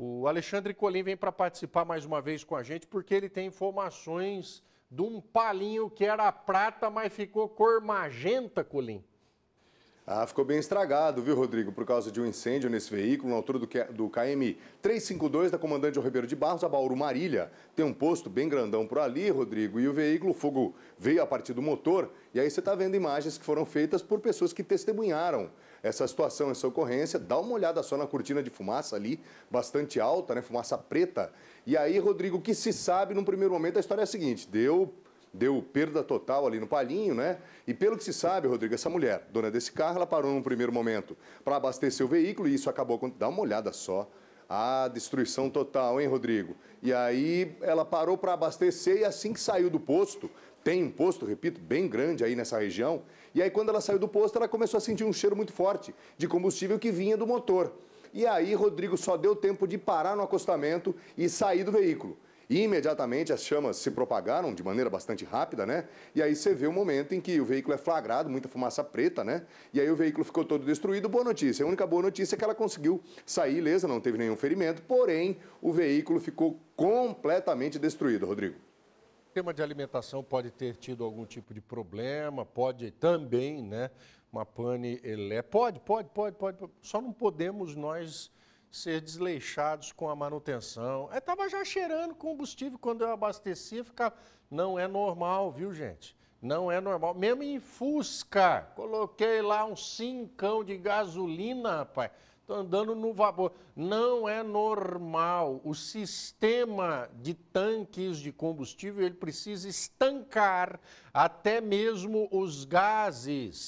O Alexandre Colim vem para participar mais uma vez com a gente, porque ele tem informações de um palinho que era prata, mas ficou cor magenta, Colim. Ah, ficou bem estragado, viu, Rodrigo? Por causa de um incêndio nesse veículo, na altura do, é, do KM 352 da Comandante Ribeiro de Barros, a Bauru Marília. Tem um posto bem grandão por ali, Rodrigo, e o veículo, o fogo veio a partir do motor. E aí você está vendo imagens que foram feitas por pessoas que testemunharam essa situação, essa ocorrência. Dá uma olhada só na cortina de fumaça ali, bastante alta, né? Fumaça preta. E aí, Rodrigo, o que se sabe num primeiro momento, a história é a seguinte: deu deu perda total ali no palinho, né? E pelo que se sabe, Rodrigo, essa mulher, dona desse carro, ela parou num primeiro momento para abastecer o veículo e isso acabou com... Dá uma olhada só. A destruição total, hein, Rodrigo? E aí ela parou para abastecer e assim que saiu do posto, tem um posto, repito, bem grande aí nessa região, e aí quando ela saiu do posto, ela começou a sentir um cheiro muito forte de combustível que vinha do motor. E aí Rodrigo só deu tempo de parar no acostamento e sair do veículo. E imediatamente as chamas se propagaram de maneira bastante rápida, né? E aí você vê o momento em que o veículo é flagrado, muita fumaça preta, né? E aí o veículo ficou todo destruído. Boa notícia. A única boa notícia é que ela conseguiu sair ilesa, não teve nenhum ferimento, porém o veículo ficou completamente destruído, Rodrigo. O sistema de alimentação pode ter tido algum tipo de problema, pode também, né? Uma pane elétrica. Pode, pode, pode, pode. Só não podemos nós ser desleixados com a manutenção. Eu estava já cheirando combustível quando eu abastecia, ficava. Não é normal, viu, gente? Não é normal. Mesmo em Fusca, coloquei lá um cincão de gasolina, rapaz. Tô andando no vapor. Não é normal. O sistema de tanques de combustível, ele precisa estancar até mesmo os gases